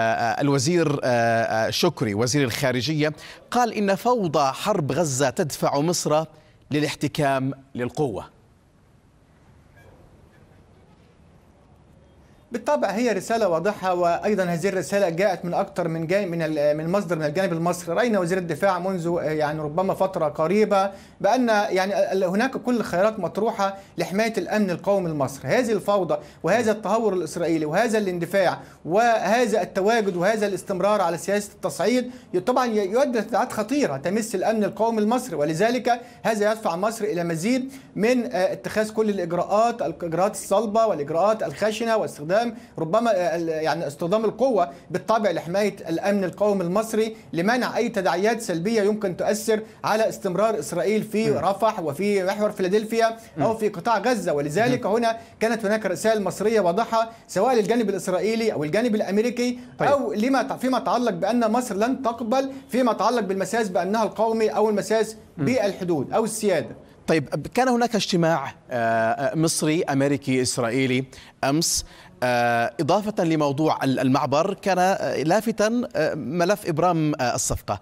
آه، آه، الوزير آه، شكري وزير الخارجية قال إن فوضى حرب غزة تدفع مصر للاحتكام للقوة بالطبع هي رسالة واضحة وأيضا هذه الرسالة جاءت من أكثر من جانب من من مصدر من الجانب المصري، رأينا وزير الدفاع منذ يعني ربما فترة قريبة بأن يعني هناك كل الخيارات مطروحة لحماية الأمن القومي المصري، هذه الفوضى وهذا التهور الإسرائيلي وهذا الاندفاع وهذا التواجد وهذا الاستمرار على سياسة التصعيد طبعا يؤدي لتداعيات خطيرة تمس الأمن القومي المصري ولذلك هذا يدفع مصر إلى مزيد من آه، اتخاذ كل الإجراءات الإجراءات الصلبة والإجراءات الخشنة واستخدام استخدام ربما يعني استخدام القوه بالطبع لحمايه الامن القومي المصري لمنع اي تداعيات سلبيه يمكن تؤثر على استمرار اسرائيل في نعم. رفح وفي محور فيلادلفيا او نعم. في قطاع غزه ولذلك نعم. هنا كانت هناك رسائل مصريه واضحه سواء للجانب الاسرائيلي او الجانب الامريكي طيب. او لما فيما يتعلق بان مصر لن تقبل فيما يتعلق بالمساس بانها القومي او المساس بالحدود او السياده طيب كان هناك اجتماع آه، آه، مصري امريكي اسرائيلي امس آه، إضافة لموضوع المعبر كان آه، لافتا آه، ملف إبرام الصفقة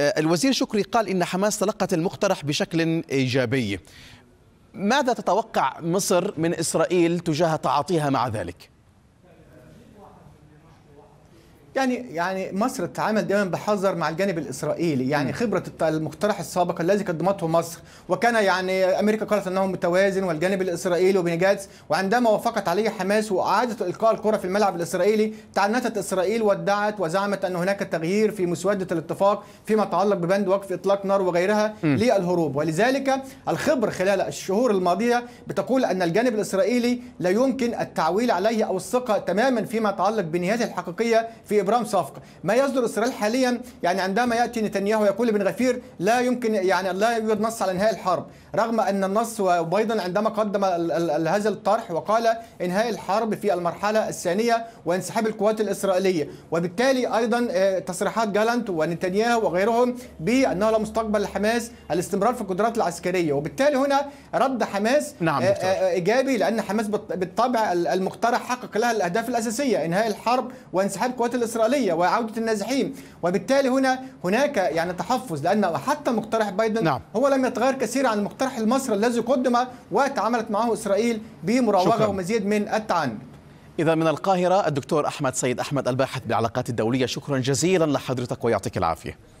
الوزير شكري قال إن حماس تلقت المقترح بشكل إيجابي ماذا تتوقع مصر من إسرائيل تجاه تعاطيها مع ذلك؟ يعني يعني مصر تتعامل دائما بحذر مع الجانب الاسرائيلي يعني خبره المقترح السابق الذي قدمته مصر وكان يعني امريكا قالت انه متوازن والجانب الاسرائيلي وبن جاتس وعندما وافقت عليه حماس واعادت القاء الكره في الملعب الاسرائيلي تعنتت اسرائيل وادعت وزعمت ان هناك تغيير في مسوده الاتفاق فيما يتعلق ببند وقف اطلاق نار وغيرها للهروب ولذلك الخبر خلال الشهور الماضيه بتقول ان الجانب الاسرائيلي لا يمكن التعويل عليه او الثقه تماما فيما يتعلق بنياته الحقيقيه في لابرام صفقه، ما يصدر اسرائيل حاليا يعني عندما ياتي نتنياهو يقول لابن غفير لا يمكن يعني لا يوجد نص على انهاء الحرب، رغم ان النص وبايضا عندما قدم هذا الطرح وقال انهاء الحرب في المرحله الثانيه وانسحاب القوات الاسرائيليه، وبالتالي ايضا آه، تصريحات جالانت ونتنياهو وغيرهم بانه لا مستقبل لحماس الاستمرار في القدرات العسكريه، وبالتالي هنا رد حماس نعم آه، آه، ايجابي لان حماس بالطبع المقترح حقق لها الاهداف الاساسيه انهاء الحرب وانسحاب القوات الاسرائيليه الإسرائيلية وعودة النازحين وبالتالي هنا هناك يعني تحفظ لأن حتى مقترح بايدن نعم. هو لم يتغير كثيرا عن المقترح المصري الذي قدم وتعاملت معه إسرائيل بمراوغة شكرا. ومزيد من التعنت إذا من القاهرة الدكتور أحمد سيد أحمد الباحث بالعلاقات الدولية شكرا جزيلا لحضرتك ويعطيك العافية